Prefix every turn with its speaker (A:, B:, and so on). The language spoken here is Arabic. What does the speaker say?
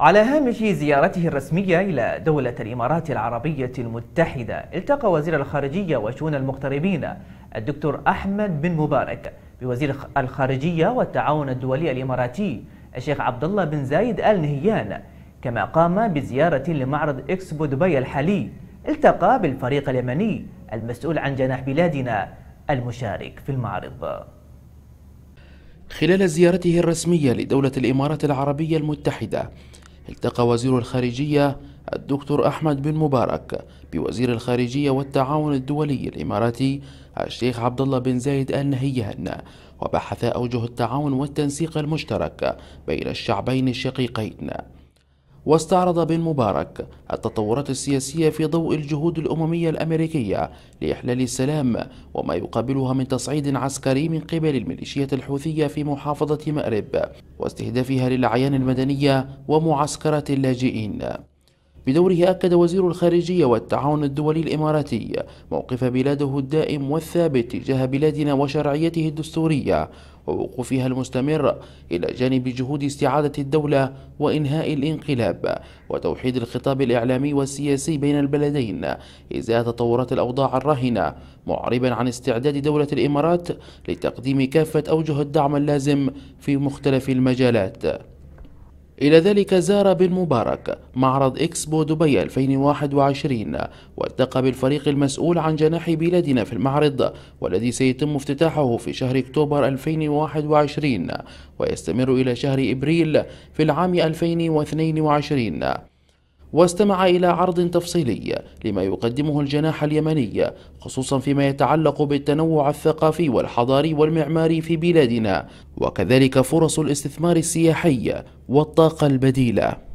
A: على هامش زيارته الرسمية إلى دولة الإمارات العربية المتحدة التقى وزير الخارجية وشؤون المغتربين الدكتور أحمد بن مبارك بوزير الخارجية والتعاون الدولي الإماراتي الشيخ عبد الله بن زايد آل نهيان كما قام بزيارة لمعرض إكسبو دبي الحالي التقى بالفريق اليمني المسؤول عن جناح بلادنا المشارك في المعرض
B: خلال زيارته الرسمية لدولة الإمارات العربية المتحدة التقى وزير الخارجية الدكتور أحمد بن مبارك بوزير الخارجية والتعاون الدولي الإماراتي الشيخ عبد الله بن زايد آل نهيان وبحث أوجه التعاون والتنسيق المشترك بين الشعبين الشقيقين واستعرض بن مبارك التطورات السياسية في ضوء الجهود الأممية الأمريكية لإحلال السلام وما يقابلها من تصعيد عسكري من قبل الميليشيات الحوثية في محافظة مأرب واستهدافها للأعيان المدنية ومعسكرات اللاجئين بدوره أكد وزير الخارجية والتعاون الدولي الإماراتي موقف بلاده الدائم والثابت تجاه بلادنا وشرعيته الدستورية ووقوفها المستمر إلى جانب جهود استعادة الدولة وإنهاء الانقلاب وتوحيد الخطاب الإعلامي والسياسي بين البلدين إزاء تطورات الأوضاع الراهنة معربا عن استعداد دولة الإمارات لتقديم كافة أوجه الدعم اللازم في مختلف المجالات إلى ذلك زار بن مبارك معرض إكسبو دبي 2021 والتقى بالفريق المسؤول عن جناح بلادنا في المعرض والذي سيتم افتتاحه في شهر أكتوبر 2021 ويستمر إلى شهر إبريل في العام 2022 واستمع إلى عرض تفصيلي لما يقدمه الجناح اليمني خصوصا فيما يتعلق بالتنوع الثقافي والحضاري والمعماري في بلادنا وكذلك فرص الاستثمار السياحي والطاقة البديلة